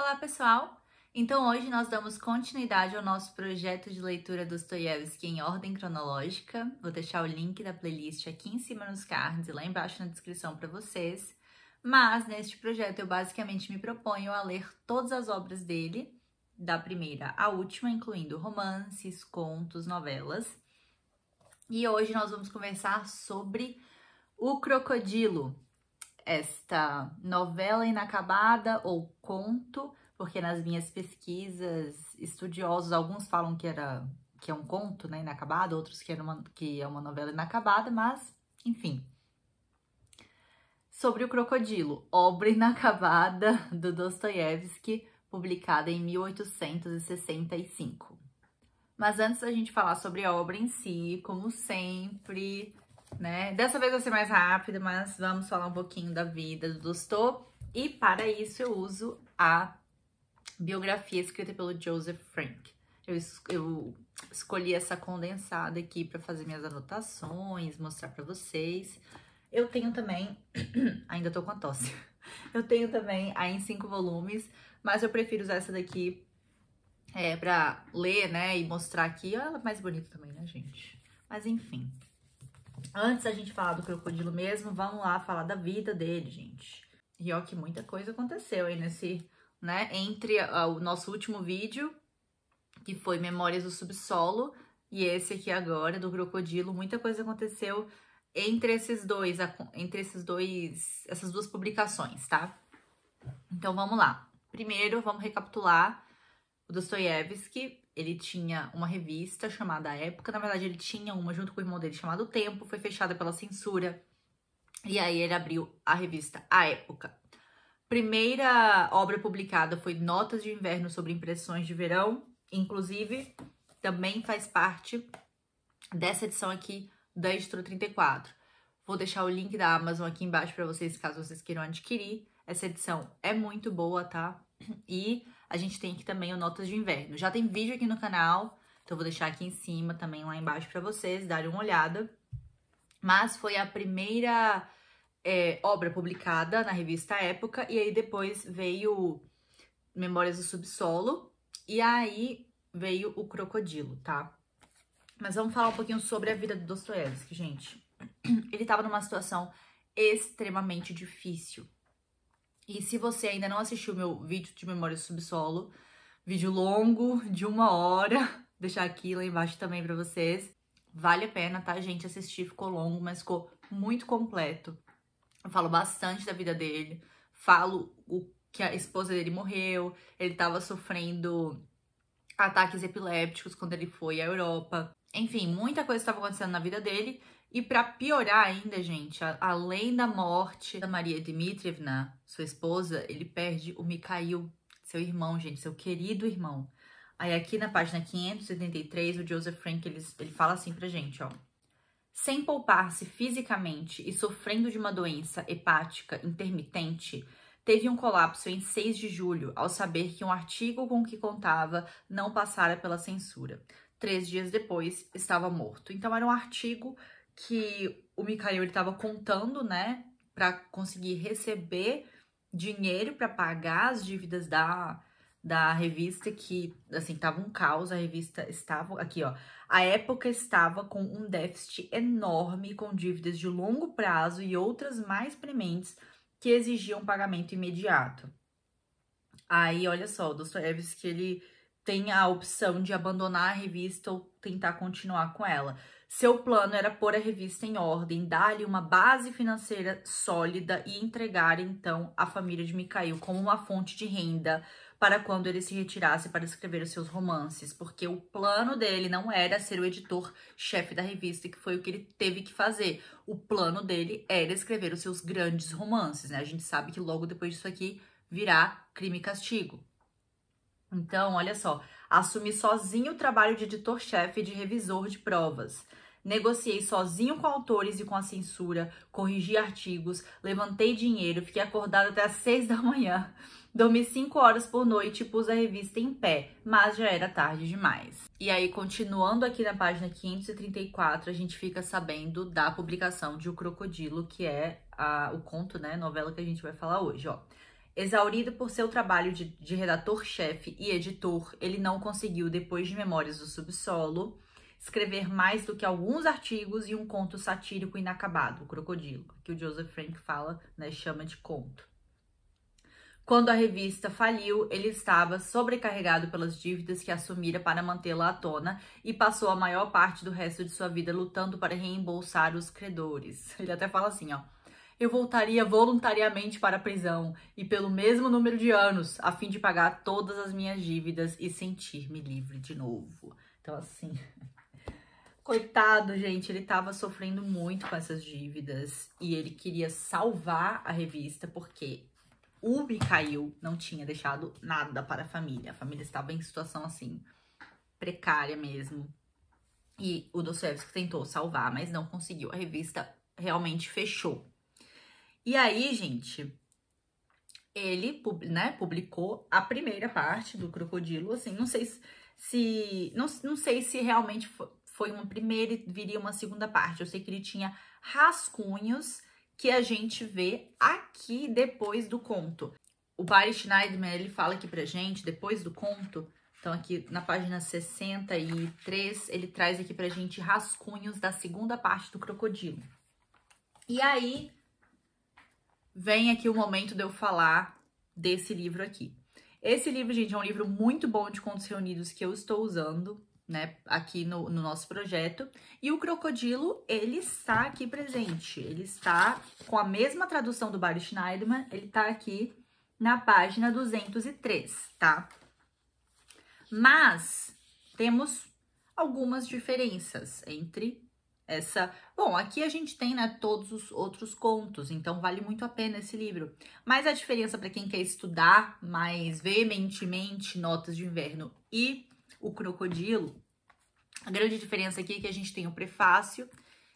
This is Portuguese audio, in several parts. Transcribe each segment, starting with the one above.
Olá, pessoal! Então, hoje nós damos continuidade ao nosso projeto de leitura dos Toyevsky em ordem cronológica. Vou deixar o link da playlist aqui em cima nos cards e lá embaixo na descrição para vocês. Mas neste projeto eu basicamente me proponho a ler todas as obras dele, da primeira à última, incluindo romances, contos, novelas. E hoje nós vamos conversar sobre O Crocodilo, esta novela inacabada ou conto, porque nas minhas pesquisas estudiosos alguns falam que era que é um conto, né, inacabado, outros que, era uma, que é uma novela inacabada, mas enfim. Sobre o crocodilo, obra inacabada do Dostoiévski, publicada em 1865. Mas antes da gente falar sobre a obra em si, como sempre, né? Dessa vez vai ser mais rápido, mas vamos falar um pouquinho da vida do Dostô. E para isso eu uso a biografia escrita pelo Joseph Frank. Eu, eu escolhi essa condensada aqui para fazer minhas anotações, mostrar para vocês. Eu tenho também, ainda tô com a tosse. Eu tenho também a em cinco volumes, mas eu prefiro usar essa daqui é, para ler, né, e mostrar aqui. Olha, ela é mais bonita também, né, gente? Mas enfim, Antes da gente falar do crocodilo mesmo, vamos lá falar da vida dele, gente. E ó que muita coisa aconteceu aí nesse, né, entre ah, o nosso último vídeo, que foi Memórias do Subsolo, e esse aqui agora do crocodilo, muita coisa aconteceu entre esses dois, entre esses dois, essas duas publicações, tá? Então vamos lá. Primeiro, vamos recapitular o Dostoiévski, ele tinha uma revista chamada Época, na verdade ele tinha uma junto com o irmão dele chamado Tempo, foi fechada pela censura. E aí ele abriu a revista A Época. Primeira obra publicada foi Notas de Inverno sobre Impressões de Verão, inclusive também faz parte dessa edição aqui da Editora 34. Vou deixar o link da Amazon aqui embaixo para vocês, caso vocês queiram adquirir. Essa edição é muito boa, tá? E a gente tem aqui também o Notas de Inverno. Já tem vídeo aqui no canal, então vou deixar aqui em cima, também lá embaixo para vocês darem uma olhada. Mas foi a primeira é, obra publicada na revista Época, e aí depois veio Memórias do Subsolo, e aí veio o Crocodilo, tá? Mas vamos falar um pouquinho sobre a vida do Dostoiévski, gente. Ele estava numa situação extremamente difícil. E se você ainda não assistiu meu vídeo de memória do subsolo, vídeo longo, de uma hora, deixar aqui lá embaixo também para vocês. Vale a pena, tá, gente? Assistir, ficou longo, mas ficou muito completo. Eu falo bastante da vida dele, falo o que a esposa dele morreu, ele tava sofrendo ataques epilépticos quando ele foi à Europa. Enfim, muita coisa estava acontecendo na vida dele e para piorar ainda, gente, além da morte da Maria Dmitrievna, sua esposa, ele perde o Mikhail, seu irmão, gente, seu querido irmão. Aí aqui na página 573, o Joseph Frank, ele, ele fala assim pra gente, ó. Sem poupar-se fisicamente e sofrendo de uma doença hepática intermitente, teve um colapso em 6 de julho, ao saber que um artigo com que contava não passara pela censura. Três dias depois, estava morto. Então, era um artigo que o Mikhail estava contando, né, para conseguir receber dinheiro para pagar as dívidas da, da revista que, assim, tava um caos, a revista estava aqui, ó. A época estava com um déficit enorme com dívidas de longo prazo e outras mais prementes que exigiam pagamento imediato. Aí, olha só, o Dostoiévski ele tem a opção de abandonar a revista ou tentar continuar com ela. Seu plano era pôr a revista em ordem, dar-lhe uma base financeira sólida e entregar então a família de Mikhail como uma fonte de renda para quando ele se retirasse para escrever os seus romances, porque o plano dele não era ser o editor-chefe da revista, que foi o que ele teve que fazer. O plano dele era escrever os seus grandes romances, né? A gente sabe que logo depois disso aqui virá Crime e Castigo. Então, olha só, Assumi sozinho o trabalho de editor-chefe e de revisor de provas. Negociei sozinho com autores e com a censura, corrigi artigos, levantei dinheiro, fiquei acordada até as seis da manhã, dormi cinco horas por noite e pus a revista em pé, mas já era tarde demais. E aí, continuando aqui na página 534, a gente fica sabendo da publicação de O Crocodilo, que é a, o conto, né, novela que a gente vai falar hoje, ó. Exaurido por seu trabalho de, de redator-chefe e editor, ele não conseguiu, depois de Memórias do Subsolo, escrever mais do que alguns artigos e um conto satírico inacabado, o Crocodilo, que o Joseph Frank fala, né, chama de conto. Quando a revista faliu, ele estava sobrecarregado pelas dívidas que assumira para mantê-la à tona e passou a maior parte do resto de sua vida lutando para reembolsar os credores. Ele até fala assim, ó eu voltaria voluntariamente para a prisão e pelo mesmo número de anos, a fim de pagar todas as minhas dívidas e sentir-me livre de novo. Então, assim, coitado, gente, ele estava sofrendo muito com essas dívidas e ele queria salvar a revista porque o Mikhail não tinha deixado nada para a família. A família estava em situação assim, precária mesmo. E o Dostoevsky tentou salvar, mas não conseguiu. A revista realmente fechou. E aí, gente, ele né, publicou a primeira parte do Crocodilo, assim, não sei se, não, não sei se realmente foi uma primeira e viria uma segunda parte. Eu sei que ele tinha rascunhos que a gente vê aqui depois do conto. O Barry Schneidman, ele fala aqui pra gente, depois do conto, então aqui na página 63, ele traz aqui pra gente rascunhos da segunda parte do Crocodilo. E aí, vem aqui o momento de eu falar desse livro aqui. Esse livro, gente, é um livro muito bom de contos reunidos que eu estou usando, né, aqui no, no nosso projeto. E o Crocodilo, ele está aqui presente. Ele está com a mesma tradução do Barry Schneiderman, ele está aqui na página 203, tá? Mas temos algumas diferenças entre essa. Bom, aqui a gente tem né, todos os outros contos, então vale muito a pena esse livro. Mas a diferença para quem quer estudar mais veementemente Notas de Inverno e O Crocodilo, a grande diferença aqui é que a gente tem o prefácio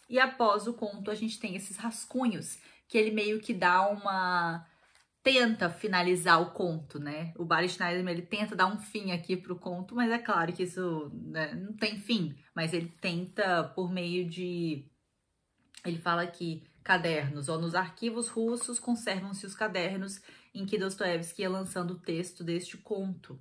e após o conto a gente tem esses rascunhos, que ele meio que dá uma tenta finalizar o conto, né? O Barry Schneiderman, ele tenta dar um fim aqui pro conto, mas é claro que isso né, não tem fim. Mas ele tenta por meio de... Ele fala que cadernos ou nos arquivos russos conservam-se os cadernos em que Dostoevsky ia lançando o texto deste conto.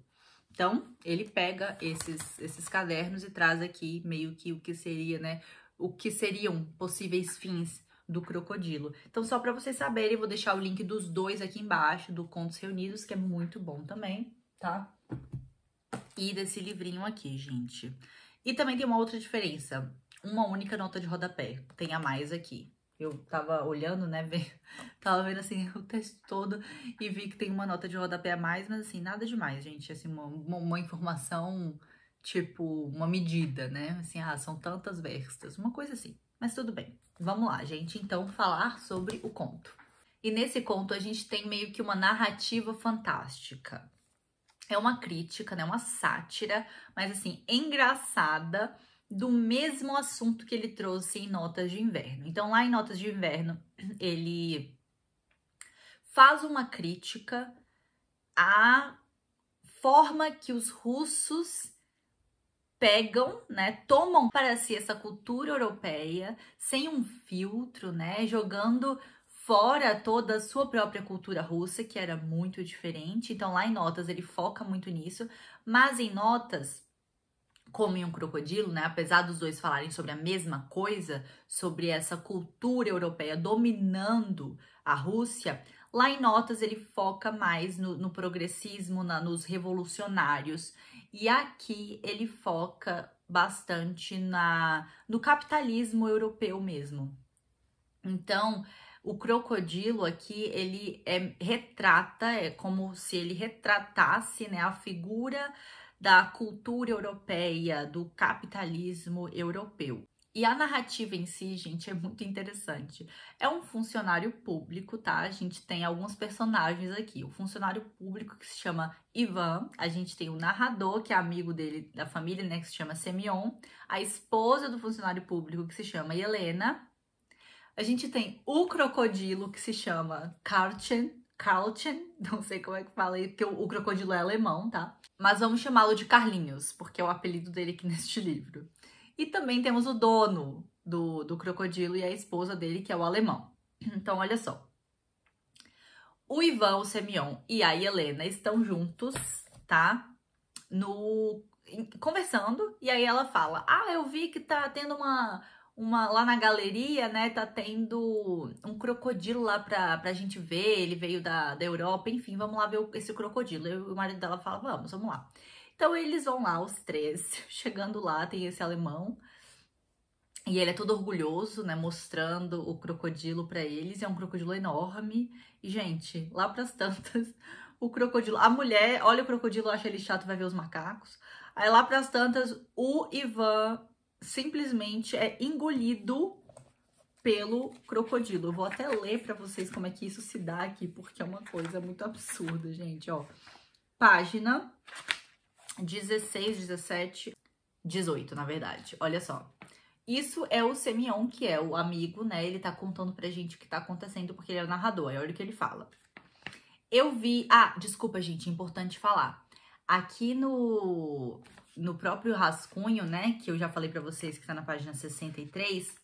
Então, ele pega esses, esses cadernos e traz aqui meio que o que seria, né? O que seriam possíveis fins do crocodilo. Então, só para vocês saberem, vou deixar o link dos dois aqui embaixo, do Contos Reunidos, que é muito bom também, tá? E desse livrinho aqui, gente. E também tem uma outra diferença, uma única nota de rodapé, tem a mais aqui. Eu tava olhando, né, tava vendo, assim, o texto todo e vi que tem uma nota de rodapé a mais, mas, assim, nada demais, gente. Assim, uma, uma informação, tipo, uma medida, né? Assim, ah, são tantas verstas, uma coisa assim. Mas tudo bem. Vamos lá, gente, então falar sobre o conto. E nesse conto a gente tem meio que uma narrativa fantástica. É uma crítica, né, uma sátira, mas assim, engraçada do mesmo assunto que ele trouxe em Notas de Inverno. Então, lá em Notas de Inverno, ele faz uma crítica à forma que os russos pegam, né, tomam para si essa cultura europeia sem um filtro, né, jogando fora toda a sua própria cultura russa, que era muito diferente. Então lá em Notas ele foca muito nisso, mas em Notas como em um crocodilo, né? Apesar dos dois falarem sobre a mesma coisa, sobre essa cultura europeia dominando a Rússia, lá em Notas ele foca mais no, no progressismo, na, nos revolucionários e aqui ele foca bastante na no capitalismo europeu mesmo. Então, o crocodilo aqui, ele é, retrata, é como se ele retratasse né, a figura da cultura europeia, do capitalismo europeu. E a narrativa em si, gente, é muito interessante. É um funcionário público, tá? A gente tem alguns personagens aqui. O funcionário público que se chama Ivan, a gente tem o narrador, que é amigo dele da família, né, que se chama Semyon. a esposa do funcionário público que se chama Helena. A gente tem o crocodilo que se chama Karchen, Karlchen, não sei como é que fala aí, porque o, o crocodilo é alemão, tá? Mas vamos chamá-lo de Carlinhos, porque é o apelido dele aqui neste livro. E também temos o dono do, do crocodilo e a esposa dele, que é o alemão. Então, olha só. O Ivan, o Semion e a Helena estão juntos, tá? No conversando e aí ela fala: "Ah, eu vi que tá tendo uma uma lá na galeria, né? Tá tendo um crocodilo lá pra, pra gente ver. Ele veio da, da Europa, enfim, vamos lá ver esse crocodilo. Eu, o marido dela fala: "Vamos, vamos lá". Então eles vão lá, os três. Chegando lá, tem esse alemão. E ele é todo orgulhoso, né? Mostrando o crocodilo para eles. É um crocodilo enorme. E, gente, lá pras tantas, o crocodilo. A mulher olha o crocodilo, acha ele chato, vai ver os macacos. Aí lá pras tantas, o Ivan simplesmente é engolido pelo crocodilo. Eu vou até ler para vocês como é que isso se dá aqui, porque é uma coisa muito absurda, gente, ó. Página 16, 17, 18, na verdade. Olha só. Isso é o Semion, que é o amigo, né? Ele tá contando pra gente o que tá acontecendo, porque ele é o narrador. Aí é olha o que ele fala. Eu vi. Ah, desculpa, gente, é importante falar. Aqui no, no próprio rascunho, né? Que eu já falei pra vocês que tá na página 63.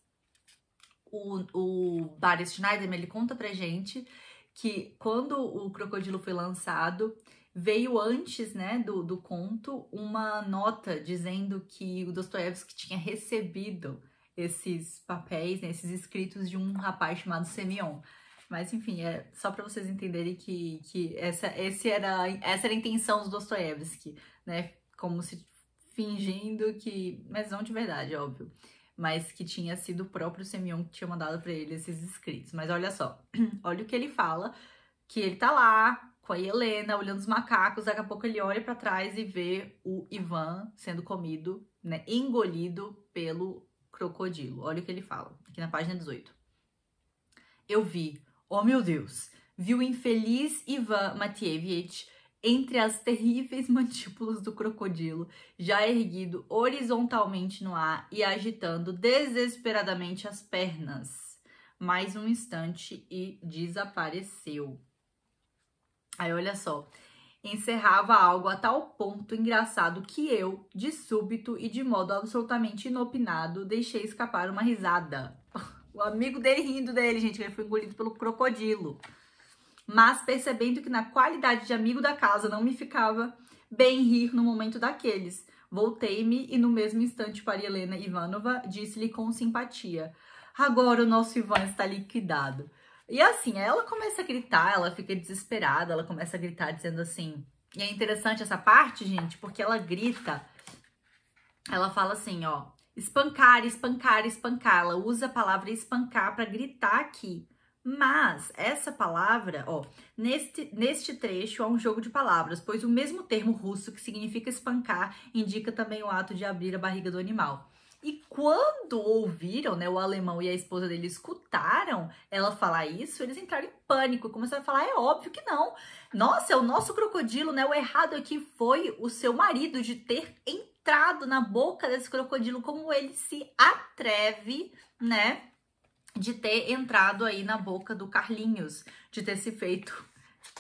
O, o Barry Schneider, ele conta pra gente que quando o Crocodilo foi lançado, veio antes né, do, do conto uma nota dizendo que o Dostoiévski tinha recebido esses papéis, né, esses escritos de um rapaz chamado Semyon. Mas enfim, é só para vocês entenderem que, que essa, esse era, essa era a intenção do Dostoiévski, né? Como se fingindo que. Mas não de verdade, é óbvio. Mas que tinha sido o próprio Semyon que tinha mandado para ele esses escritos. Mas olha só, olha o que ele fala: que ele tá lá, com a Helena, olhando os macacos. Daqui a pouco ele olha para trás e vê o Ivan sendo comido, né, engolido pelo crocodilo. Olha o que ele fala, aqui na página 18. Eu vi, oh meu Deus, vi o infeliz Ivan Matievich entre as terríveis mantípulas do crocodilo, já erguido horizontalmente no ar e agitando desesperadamente as pernas. Mais um instante e desapareceu. Aí olha só, encerrava algo a tal ponto engraçado que eu, de súbito e de modo absolutamente inopinado, deixei escapar uma risada. O amigo dele rindo dele, gente, ele foi engolido pelo crocodilo. Mas percebendo que na qualidade de amigo da casa não me ficava bem rir no momento daqueles, voltei-me e no mesmo instante para Helena Ivanova disse-lhe com simpatia: Agora o nosso Ivan está liquidado. E assim, ela começa a gritar, ela fica desesperada, ela começa a gritar dizendo assim. E é interessante essa parte, gente, porque ela grita. Ela fala assim, ó, espancar, espancar, espancar. Ela usa a palavra espancar para gritar aqui. Mas essa palavra, ó, neste, neste trecho há um jogo de palavras, pois o mesmo termo russo que significa espancar indica também o ato de abrir a barriga do animal. E quando ouviram, né, o alemão e a esposa dele escutaram ela falar isso, eles entraram em pânico, começaram a falar: "É óbvio que não. Nossa, é o nosso crocodilo, né? O errado aqui foi o seu marido de ter entrado na boca desse crocodilo como ele se atreve, né, de ter entrado aí na boca do Carlinhos, de ter se feito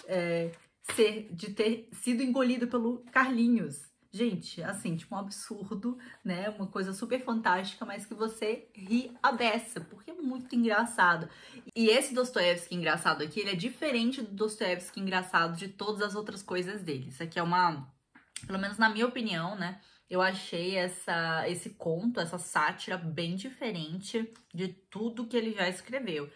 é, ser, de ter sido engolido pelo Carlinhos. Gente, assim, tipo um absurdo, né? Uma coisa super fantástica, mas que você ri a beça, porque é muito engraçado. E esse Dostoiévski engraçado aqui, ele é diferente do Dostoiévski engraçado de todas as outras coisas dele. Isso aqui é uma, pelo menos na minha opinião, né? Eu achei essa, esse conto, essa sátira bem diferente de tudo que ele já escreveu.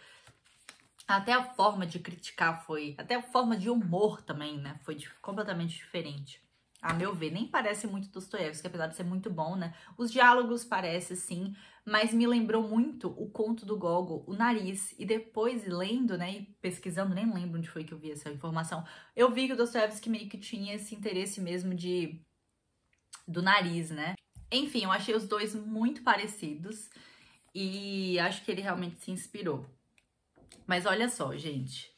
Até a forma de criticar foi, até a forma de humor também, né? Foi de, completamente diferente a meu ver, nem parece muito Dostoiévski, apesar de ser muito bom, né? Os diálogos parece sim, mas me lembrou muito o conto do Gogol, o nariz. E depois, lendo, né, e pesquisando, nem lembro onde foi que eu vi essa informação, eu vi que o Dostoiévski meio que tinha esse interesse mesmo de do nariz, né? Enfim, eu achei os dois muito parecidos e acho que ele realmente se inspirou. Mas olha só, gente.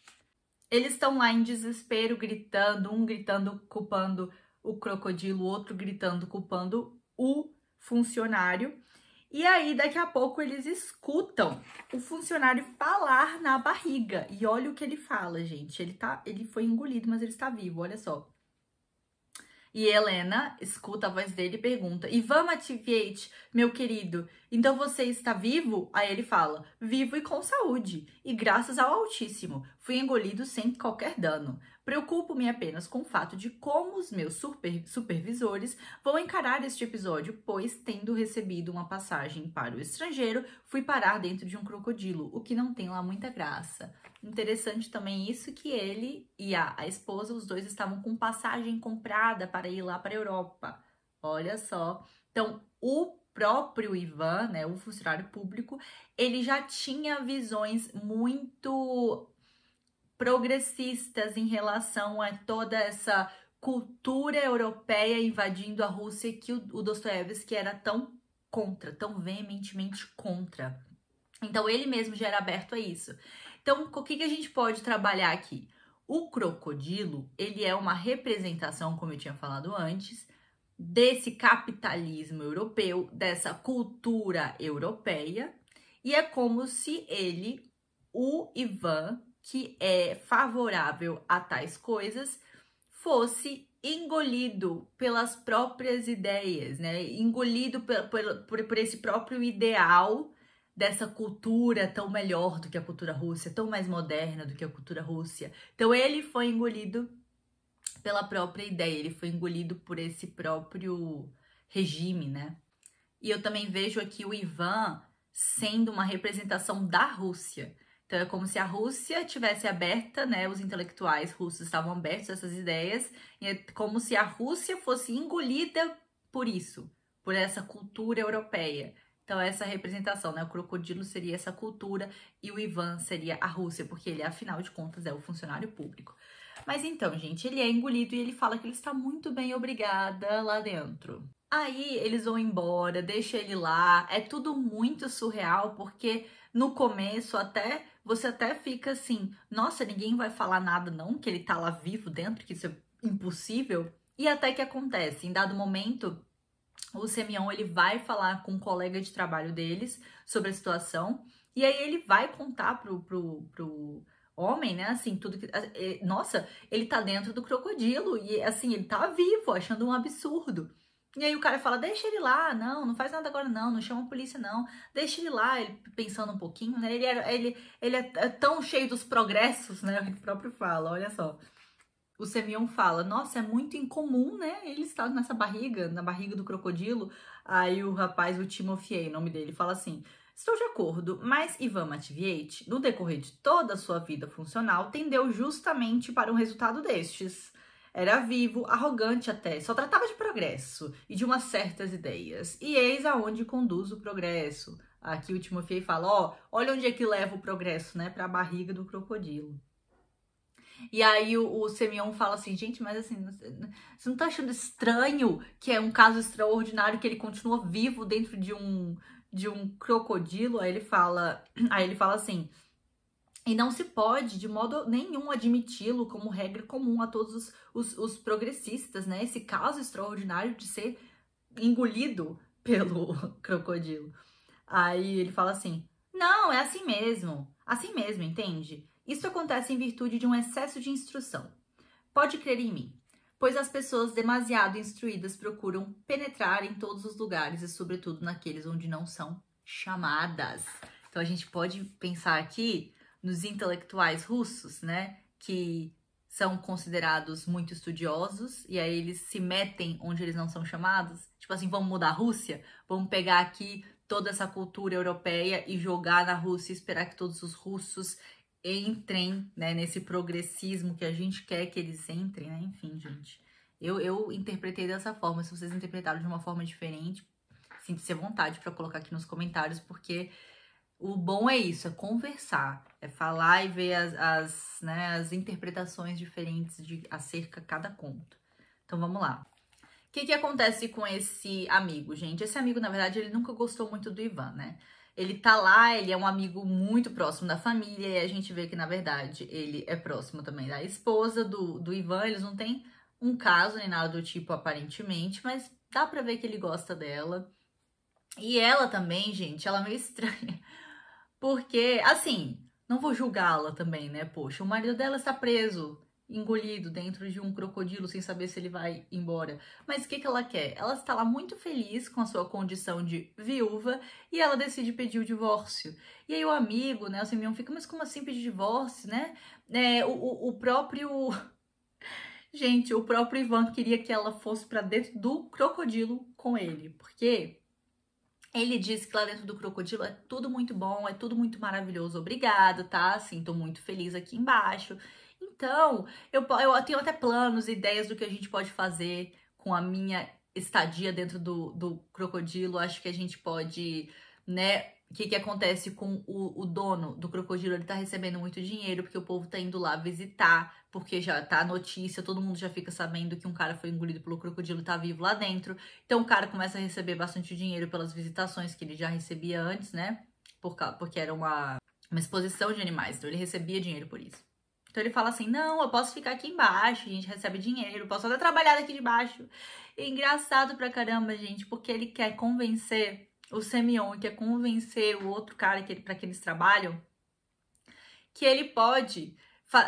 Eles estão lá em desespero, gritando, um gritando, culpando o crocodilo, o outro gritando, culpando o funcionário. E aí, daqui a pouco, eles escutam o funcionário falar na barriga. E olha o que ele fala, gente. Ele, tá, ele foi engolido, mas ele está vivo, olha só. E Helena escuta a voz dele e pergunta: Ivan Mativiet, meu querido, então você está vivo? Aí ele fala: Vivo e com saúde, e graças ao Altíssimo, fui engolido sem qualquer dano. Preocupo-me apenas com o fato de como os meus super, supervisores vão encarar este episódio, pois, tendo recebido uma passagem para o estrangeiro, fui parar dentro de um crocodilo, o que não tem lá muita graça. Interessante também isso que ele e a, a esposa, os dois estavam com passagem comprada para ir lá para a Europa. Olha só. Então, o próprio Ivan, né, o funcionário público, ele já tinha visões muito progressistas em relação a toda essa cultura europeia invadindo a Rússia que o Dostoiévski era tão contra, tão veementemente contra. Então ele mesmo já era aberto a isso. Então, o que, que a gente pode trabalhar aqui? O crocodilo, ele é uma representação, como eu tinha falado antes, desse capitalismo europeu, dessa cultura europeia, e é como se ele, o Ivan, que é favorável a tais coisas fosse engolido pelas próprias ideias, né? Engolido por, por, por, esse próprio ideal dessa cultura tão melhor do que a cultura russa, tão mais moderna do que a cultura russa. Então ele foi engolido pela própria ideia, ele foi engolido por esse próprio regime, né? E eu também vejo aqui o Ivan sendo uma representação da Rússia. Então é como se a Rússia tivesse aberta, né? Os intelectuais russos estavam abertos a essas ideias, e é como se a Rússia fosse engolida por isso, por essa cultura europeia. Então, essa representação, né? O crocodilo seria essa cultura e o Ivan seria a Rússia, porque ele, afinal de contas, é o funcionário público. Mas então, gente, ele é engolido e ele fala que ele está muito bem, obrigada, lá dentro. Aí eles vão embora, deixa ele lá. É tudo muito surreal, porque no começo até você até fica assim, nossa, ninguém vai falar nada não, que ele tá lá vivo dentro, que isso é impossível. E até que acontece, em dado momento, o Semyon ele vai falar com um colega de trabalho deles sobre a situação, e aí ele vai contar pro, pro, pro homem, né, assim, tudo que... Eh, eh, nossa, ele tá dentro do crocodilo, e assim, ele tá vivo, achando um absurdo. E aí o cara fala, deixa ele lá, não, não faz nada agora não, não chama a polícia não, deixa ele lá, ele, pensando um pouquinho, né? Ele, era, é, ele, ele é, é tão cheio dos progressos, né? O próprio fala, olha só. O Semion fala, nossa, é muito incomum, né? Ele está nessa barriga, na barriga do crocodilo. Aí o rapaz, o Timofey, nome dele, fala assim, Estou de acordo, mas Ivan Matviet, no decorrer de toda a sua vida funcional, tendeu justamente para um resultado destes. Era vivo, arrogante até, só tratava de progresso e de umas certas ideias. E eis aonde conduz o progresso. Aqui o Timofei fala, ó, oh, olha onde é que leva o progresso, né, para a barriga do crocodilo. E aí o, o Semion fala assim, gente, mas assim, você não tá achando estranho que é um caso extraordinário que ele continua vivo dentro de um de um crocodilo? Aí ele fala, aí ele fala assim, e não se pode, de modo nenhum, admiti-lo como regra comum a todos os, os, os, progressistas, né? Esse caso extraordinário de ser engolido pelo crocodilo. Aí ele fala assim: não, é assim mesmo, assim mesmo, entende? Isso acontece em virtude de um excesso de instrução. Pode crer em mim, pois as pessoas demasiado instruídas procuram penetrar em todos os lugares e, sobretudo, naqueles onde não são chamadas. Então a gente pode pensar aqui nos intelectuais russos, né, que são considerados muito estudiosos e aí eles se metem onde eles não são chamados. Tipo assim, vamos mudar a Rússia? Vamos pegar aqui toda essa cultura europeia e jogar na Rússia, e esperar que todos os russos entrem, né, nesse progressismo que a gente quer que eles entrem, né? Enfim, gente. Eu, eu interpretei dessa forma. Se vocês interpretaram de uma forma diferente, sinta-se à vontade para colocar aqui nos comentários, porque o bom é isso, é conversar, é falar e ver as, as, né, as interpretações diferentes de acerca cada conto. Então vamos lá. O que, que acontece com esse amigo, gente? Esse amigo, na verdade, ele nunca gostou muito do Ivan, né? Ele tá lá, ele é um amigo muito próximo da família, e a gente vê que, na verdade, ele é próximo também da esposa do, do Ivan. Eles não têm um caso nem nada do tipo, aparentemente, mas dá pra ver que ele gosta dela. E ela também, gente, ela é meio estranha. Porque, assim, não vou julgá-la também, né? Poxa, o marido dela está preso, engolido dentro de um crocodilo sem saber se ele vai embora. Mas o que, que ela quer? Ela está lá muito feliz com a sua condição de viúva e ela decide pedir o divórcio. E aí o amigo, né, o Simeon, fica, mas como assim pedir divórcio, né? É, o, o próprio... Gente, o próprio Ivan queria que ela fosse para dentro do crocodilo com ele, porque ele disse que lá dentro do crocodilo é tudo muito bom, é tudo muito maravilhoso, obrigado, tá? Assim, tô muito feliz aqui embaixo. Então, eu, eu tenho até planos, ideias do que a gente pode fazer com a minha estadia dentro do, do crocodilo. Acho que a gente pode, né, o que, que acontece com o, o, dono do crocodilo? Ele tá recebendo muito dinheiro porque o povo tá indo lá visitar, porque já tá a notícia, todo mundo já fica sabendo que um cara foi engolido pelo crocodilo e tá vivo lá dentro. Então o cara começa a receber bastante dinheiro pelas visitações que ele já recebia antes, né? Por, porque era uma, uma exposição de animais, então ele recebia dinheiro por isso. Então ele fala assim: não, eu posso ficar aqui embaixo, a gente recebe dinheiro, posso até trabalhar daqui de baixo. E engraçado pra caramba, gente, porque ele quer convencer o Semion e quer é convencer o outro cara que para que eles trabalham, que ele pode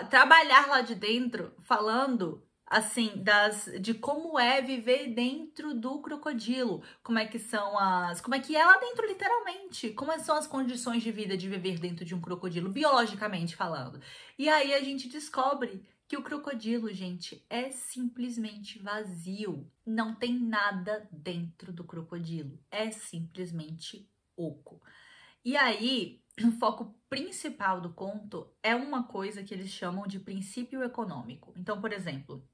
trabalhar lá de dentro falando assim das de como é viver dentro do crocodilo, como é que são as, como é que é lá dentro literalmente, como é são as condições de vida de viver dentro de um crocodilo biologicamente falando. E aí a gente descobre que o crocodilo, gente, é simplesmente vazio. Não tem nada dentro do crocodilo. É simplesmente oco. E aí, o foco principal do conto é uma coisa que eles chamam de princípio econômico. Então, por exemplo,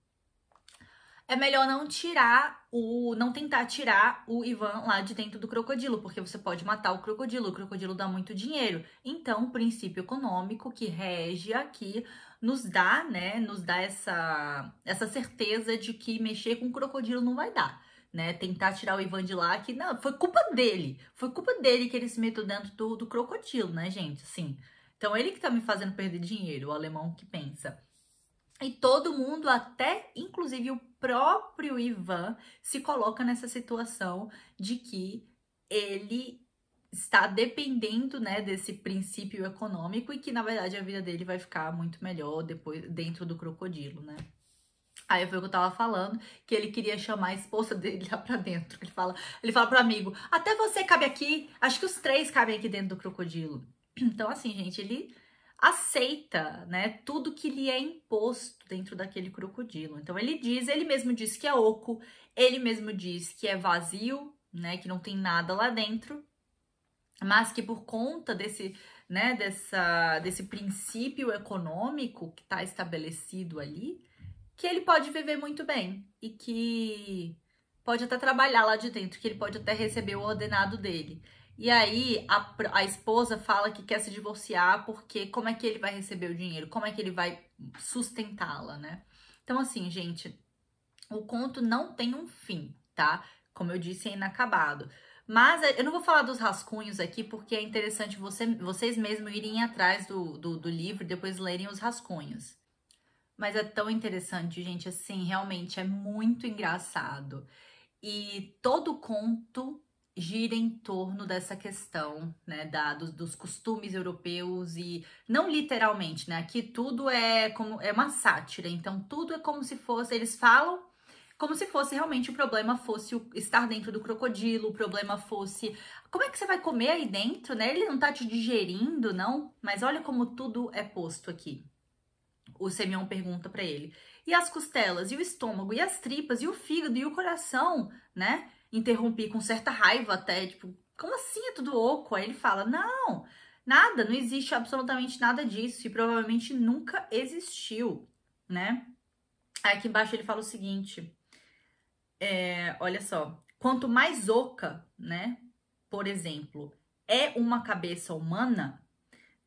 é melhor não tirar o. não tentar tirar o Ivan lá de dentro do crocodilo, porque você pode matar o crocodilo, o crocodilo dá muito dinheiro. Então, o princípio econômico que rege aqui nos dá, né? Nos dá essa, essa certeza de que mexer com o crocodilo não vai dar. Né, tentar tirar o Ivan de lá, que não, foi culpa dele. Foi culpa dele que ele se meteu dentro do, do crocodilo, né, gente? Sim. então ele que tá me fazendo perder dinheiro, o alemão que pensa. E todo mundo, até inclusive o próprio Ivan, se coloca nessa situação de que ele está dependendo, né, desse princípio econômico e que na verdade a vida dele vai ficar muito melhor depois dentro do crocodilo, né? Aí foi o que eu tava falando, que ele queria chamar a esposa dele lá pra dentro. Ele fala, ele fala pro amigo, até você cabe aqui, acho que os três cabem aqui dentro do crocodilo. Então, assim, gente, ele aceita, né, tudo que lhe é imposto dentro daquele crocodilo. Então, ele diz, ele mesmo diz que é oco, ele mesmo diz que é vazio, né, que não tem nada lá dentro mas que por conta desse, né, dessa, desse princípio econômico que está estabelecido ali, que ele pode viver muito bem e que pode até trabalhar lá de dentro, que ele pode até receber o ordenado dele. E aí a, a esposa fala que quer se divorciar porque como é que ele vai receber o dinheiro? Como é que ele vai sustentá-la, né? Então assim, gente, o conto não tem um fim, tá? Como eu disse, é inacabado. Mas é, eu não vou falar dos rascunhos aqui, porque é interessante você, vocês mesmos irem atrás do, do, do livro e depois lerem os rascunhos. Mas é tão interessante, gente, assim, realmente é muito engraçado. E todo conto gira em torno dessa questão, né, da, dos, dos, costumes europeus e não literalmente, né? Aqui tudo é como é uma sátira, então tudo é como se fosse, eles falam como se fosse realmente o problema fosse o, estar dentro do crocodilo, o problema fosse como é que você vai comer aí dentro, né? Ele não tá te digerindo, não? Mas olha como tudo é posto aqui. O Semyon pergunta para ele: "E as costelas, e o estômago, e as tripas, e o fígado, e o coração, né?" Interrompi com certa raiva até, tipo, como assim é tudo oco? Aí ele fala: "Não, nada, não existe absolutamente nada disso e provavelmente nunca existiu, né?" Aí aqui embaixo ele fala o seguinte: é, olha só, quanto mais oca, né, por exemplo, é uma cabeça humana,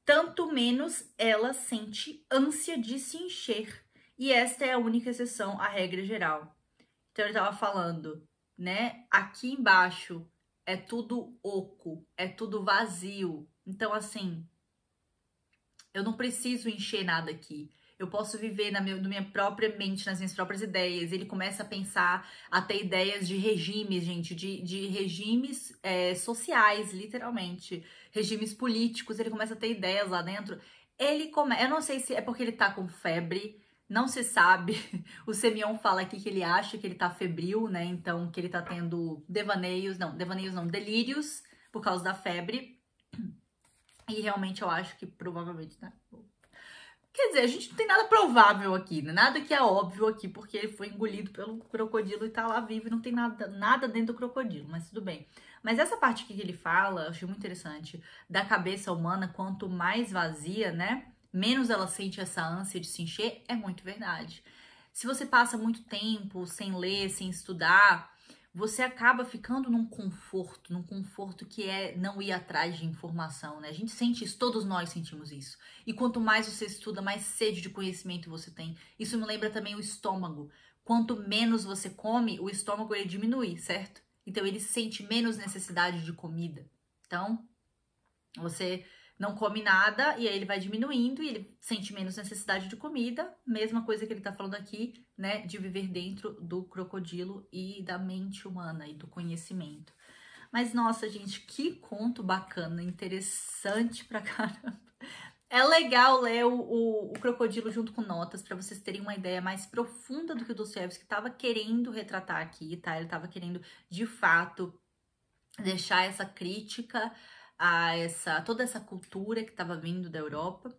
tanto menos ela sente ânsia de se encher. E esta é a única exceção à regra geral. Então ele estava falando, né? Aqui embaixo é tudo oco, é tudo vazio. Então assim, eu não preciso encher nada aqui eu posso viver na, na minha própria mente, nas minhas próprias ideias. Ele começa a pensar até ideias de regimes, gente, de, de regimes é, sociais, literalmente, regimes políticos. Ele começa a ter ideias lá dentro. Ele começa. Eu não sei se é porque ele tá com febre, não se sabe. O Semion fala aqui que ele acha que ele tá febril, né? Então, que ele tá tendo devaneios, não, devaneios não, delírios por causa da febre. E realmente eu acho que provavelmente, né? Quer dizer, a gente não tem nada provável aqui, né? nada que é óbvio aqui, porque ele foi engolido pelo crocodilo e tá lá vivo e não tem nada, nada dentro do crocodilo, mas tudo bem. Mas essa parte aqui que ele fala, eu achei muito interessante, da cabeça humana, quanto mais vazia, né? Menos ela sente essa ânsia de se encher, é muito verdade. Se você passa muito tempo sem ler, sem estudar, você acaba ficando num conforto, num conforto que é não ir atrás de informação, né? A gente sente isso, todos nós sentimos isso. E quanto mais você estuda, mais sede de conhecimento você tem. Isso me lembra também o estômago. Quanto menos você come, o estômago ele diminui, certo? Então ele sente menos necessidade de comida. Então, você não come nada e aí ele vai diminuindo e ele sente menos necessidade de comida. Mesma coisa que ele tá falando aqui, né, de viver dentro do crocodilo e da mente humana e do conhecimento. Mas nossa, gente, que conto bacana, interessante pra caramba. É legal ler o, o, o Crocodilo junto com notas para vocês terem uma ideia mais profunda do que o Dostoiévski estava querendo retratar aqui, tá? Ele estava querendo, de fato, deixar essa crítica a essa toda essa cultura que estava vindo da Europa.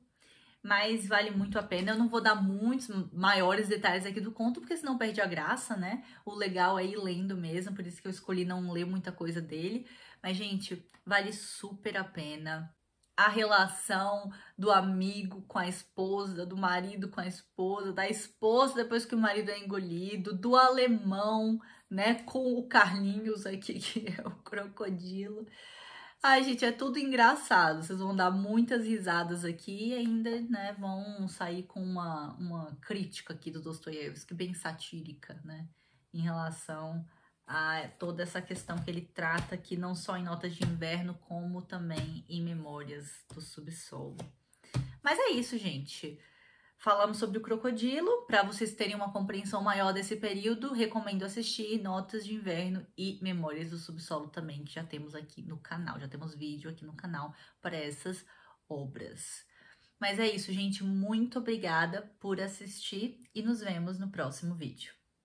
Mas vale muito a pena. Eu não vou dar muitos maiores detalhes aqui do conto, porque senão perde a graça, né? O legal é ir lendo mesmo, por isso que eu escolhi não ler muita coisa dele. Mas, gente, vale super a pena a relação do amigo com a esposa, do marido com a esposa, da esposa depois que o marido é engolido, do alemão, né, com o Carlinhos aqui, que é o crocodilo. Ai, gente, é tudo engraçado. Vocês vão dar muitas risadas aqui e ainda, né, vão sair com uma, uma crítica aqui do Dostoiévski, bem satírica, né, em relação a toda essa questão que ele trata aqui, não só em Notas de Inverno, como também em Memórias do Subsolo. Mas é isso, gente. Falamos sobre o crocodilo. Para vocês terem uma compreensão maior desse período, recomendo assistir Notas de Inverno e Memórias do Subsolo também, que já temos aqui no canal. Já temos vídeo aqui no canal para essas obras. Mas é isso, gente. Muito obrigada por assistir e nos vemos no próximo vídeo.